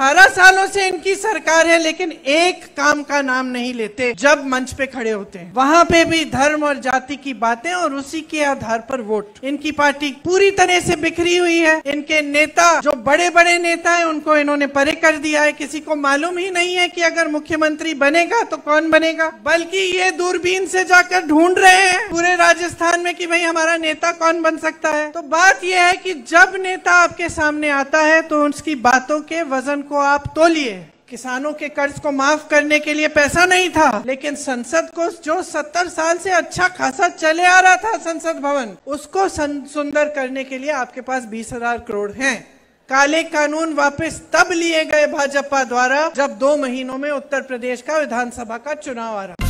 अठारह सालों से इनकी सरकार है लेकिन एक काम का नाम नहीं लेते जब मंच पे खड़े होते हैं वहाँ पे भी धर्म और जाति की बातें और उसी के आधार पर वोट इनकी पार्टी पूरी तरह से बिखरी हुई है इनके नेता जो बड़े बड़े नेता है उनको इन्होंने परे कर दिया है किसी को मालूम ही नहीं है की अगर मुख्यमंत्री बनेगा तो कौन बनेगा बल्कि ये दूरबीन से जाकर ढूंढ रहे हैं पूरे राजस्थान में कि भाई हमारा नेता कौन बन सकता है तो बात यह है कि जब नेता आपके सामने आता है तो उसकी बातों के वजन को आप तोलिए किसानों के कर्ज को माफ करने के लिए पैसा नहीं था लेकिन संसद को जो सत्तर साल से अच्छा खासा चले आ रहा था संसद भवन उसको सुंदर करने के लिए आपके पास बीस हजार करोड़ हैं काले कानून वापस तब लिए गए भाजपा द्वारा जब दो महीनों में उत्तर प्रदेश का विधानसभा का चुनाव आ रहा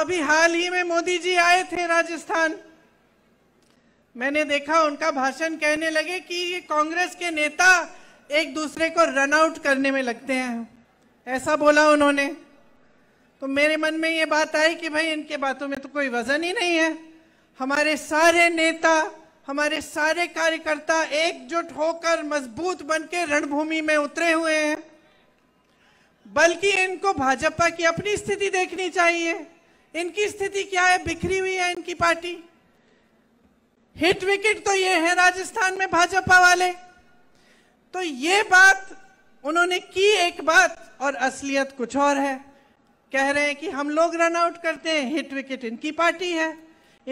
अभी हाल ही में मोदी जी आए थे राजस्थान मैंने देखा उनका भाषण कहने लगे कि ये कांग्रेस के नेता एक दूसरे को रन आउट करने में लगते हैं ऐसा बोला उन्होंने तो मेरे मन में ये बात आई कि भाई इनके बातों में तो कोई वजन ही नहीं है हमारे सारे नेता हमारे सारे कार्यकर्ता एकजुट होकर मजबूत बनके रणभूमि में उतरे हुए हैं बल्कि इनको भाजपा की अपनी स्थिति देखनी चाहिए इनकी स्थिति क्या है बिखरी हुई है इनकी पार्टी हिट विकेट तो ये है राजस्थान में भाजपा वाले तो ये बात उन्होंने की एक बात और असलियत कुछ और है कह रहे हैं कि हम लोग रन आउट करते हैं हिट विकेट इनकी पार्टी है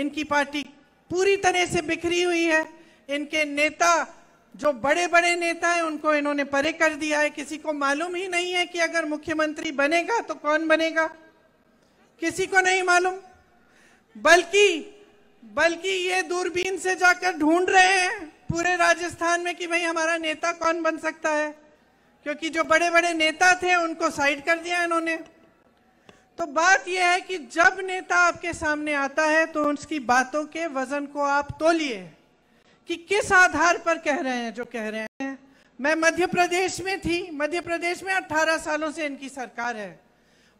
इनकी पार्टी पूरी तरह से बिखरी हुई है इनके नेता जो बड़े बड़े नेता हैं उनको इन्होंने परे कर दिया है किसी को मालूम ही नहीं है कि अगर मुख्यमंत्री बनेगा तो कौन बनेगा किसी को नहीं मालूम बल्कि बल्कि ये दूरबीन से जाकर ढूंढ रहे हैं पूरे राजस्थान में कि भाई हमारा नेता कौन बन सकता है क्योंकि जो बड़े बड़े नेता थे उनको साइड कर दिया इन्होंने तो बात यह है कि जब नेता आपके सामने आता है तो उसकी बातों के वजन को आप तोलिए कि किस आधार पर कह रहे हैं जो कह रहे हैं मैं मध्य प्रदेश में थी मध्य प्रदेश में 18 सालों से इनकी सरकार है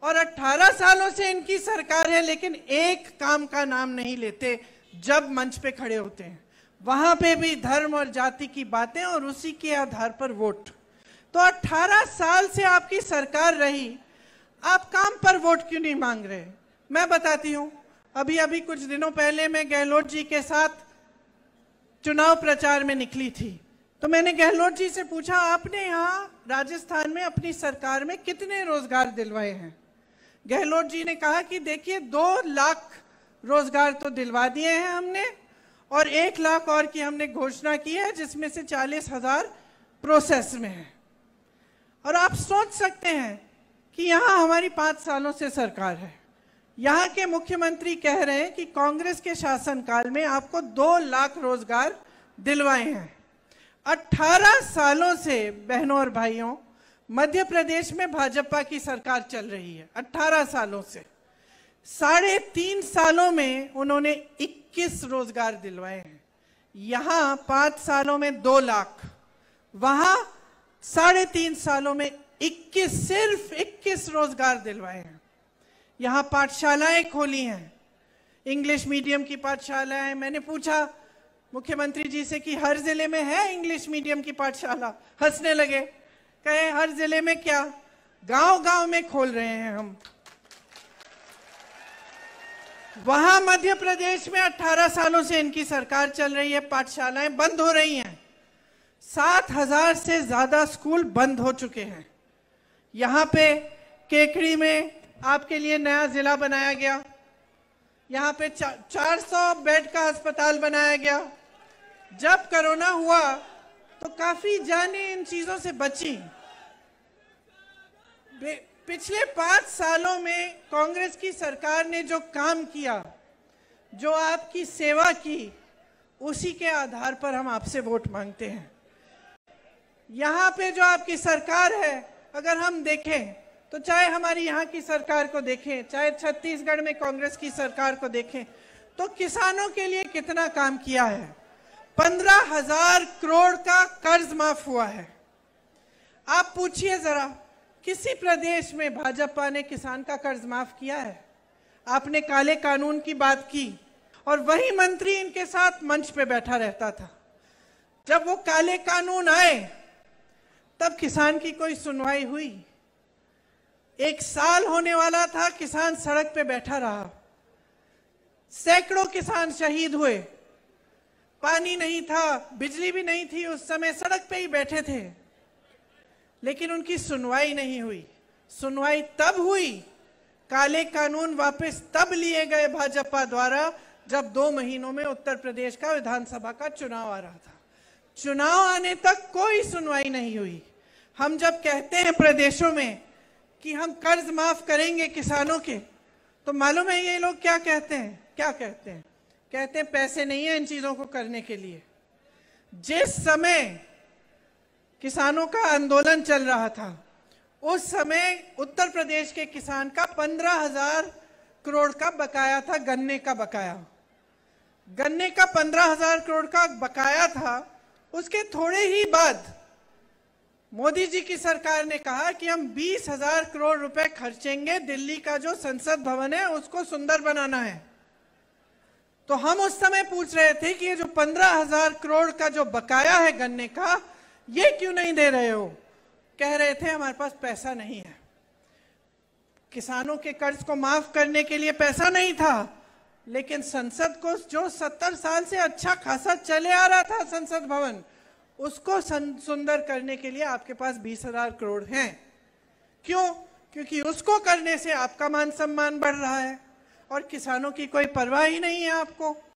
और 18 सालों से इनकी सरकार है लेकिन एक काम का नाम नहीं लेते जब मंच पे खड़े होते हैं वहां पे भी धर्म और जाति की बातें और उसी के आधार पर वोट तो 18 साल से आपकी सरकार रही आप काम पर वोट क्यों नहीं मांग रहे मैं बताती हूँ अभी अभी कुछ दिनों पहले मैं गहलोत जी के साथ चुनाव प्रचार में निकली थी तो मैंने गहलोत जी से पूछा आपने यहाँ राजस्थान में अपनी सरकार में कितने रोजगार दिलवाए हैं गहलोत जी ने कहा कि देखिए दो लाख रोजगार तो दिलवा दिए हैं हमने और एक लाख और की हमने घोषणा की है जिसमें से चालीस हजार प्रोसेस में है और आप सोच सकते हैं कि यहाँ हमारी पाँच सालों से सरकार है यहाँ के मुख्यमंत्री कह रहे हैं कि कांग्रेस के शासनकाल में आपको दो लाख रोजगार दिलवाए हैं 18 सालों से बहनों और भाइयों मध्य प्रदेश में भाजपा की सरकार चल रही है 18 सालों से साढ़े तीन सालों में उन्होंने 21 रोजगार दिलवाए हैं यहाँ पांच सालों में दो लाख वहां साढ़े तीन सालों में 21 सिर्फ 21 रोजगार दिलवाए हैं यहाँ पाठशालाएं खोली हैं इंग्लिश मीडियम की पाठशालाएं मैंने पूछा मुख्यमंत्री जी से कि हर जिले में है इंग्लिश मीडियम की पाठशाला हंसने लगे कहे हर जिले में क्या गांव गांव में खोल रहे हैं हम वहां मध्य प्रदेश में 18 सालों से इनकी सरकार चल रही है पाठशालाएं बंद हो रही हैं सात हजार से ज्यादा स्कूल बंद हो चुके हैं यहाँ पे केकड़ी में आपके लिए नया जिला बनाया गया यहाँ पे चार सौ बेड का अस्पताल बनाया गया जब कोरोना हुआ तो काफी जाने इन चीजों से बची पिछले पांच सालों में कांग्रेस की सरकार ने जो काम किया जो आपकी सेवा की उसी के आधार पर हम आपसे वोट मांगते हैं यहाँ पे जो आपकी सरकार है अगर हम देखें तो चाहे हमारी यहाँ की सरकार को देखें चाहे छत्तीसगढ़ में कांग्रेस की सरकार को देखें तो किसानों के लिए कितना काम किया है पंद्रह हजार करोड़ का कर्ज माफ हुआ है आप पूछिए जरा किसी प्रदेश में भाजपा ने किसान का कर्ज माफ किया है आपने काले कानून की बात की और वही मंत्री इनके साथ मंच पे बैठा रहता था जब वो काले कानून आए तब किसान की कोई सुनवाई हुई एक साल होने वाला था किसान सड़क पे बैठा रहा सैकड़ों किसान शहीद हुए पानी नहीं था बिजली भी नहीं थी उस समय सड़क पे ही बैठे थे लेकिन उनकी सुनवाई नहीं हुई सुनवाई तब हुई काले कानून वापस तब लिए गए भाजपा द्वारा जब दो महीनों में उत्तर प्रदेश का विधानसभा का चुनाव आ रहा था चुनाव आने तक कोई सुनवाई नहीं हुई हम जब कहते हैं प्रदेशों में कि हम कर्ज माफ करेंगे किसानों के तो मालूम है ये लोग क्या कहते हैं क्या कहते हैं कहते हैं पैसे नहीं है इन चीजों को करने के लिए जिस समय किसानों का आंदोलन चल रहा था उस समय उत्तर प्रदेश के किसान का पंद्रह हजार करोड़ का बकाया था गन्ने का बकाया गन्ने का पंद्रह हजार करोड़ का बकाया था उसके थोड़े ही बाद मोदी जी की सरकार ने कहा कि हम बीस हजार करोड़ रुपए खर्चेंगे दिल्ली का जो संसद भवन है उसको सुंदर बनाना है तो हम उस समय पूछ रहे थे कि ये जो पंद्रह हजार करोड़ का जो बकाया है गन्ने का ये क्यों नहीं दे रहे हो कह रहे थे हमारे पास पैसा नहीं है किसानों के कर्ज को माफ करने के लिए पैसा नहीं था लेकिन संसद को जो सत्तर साल से अच्छा खासा चले आ रहा था संसद भवन उसको सुंदर करने के लिए आपके पास बीस हजार करोड़ हैं क्यों क्योंकि उसको करने से आपका मान सम्मान बढ़ रहा है और किसानों की कोई परवाह ही नहीं है आपको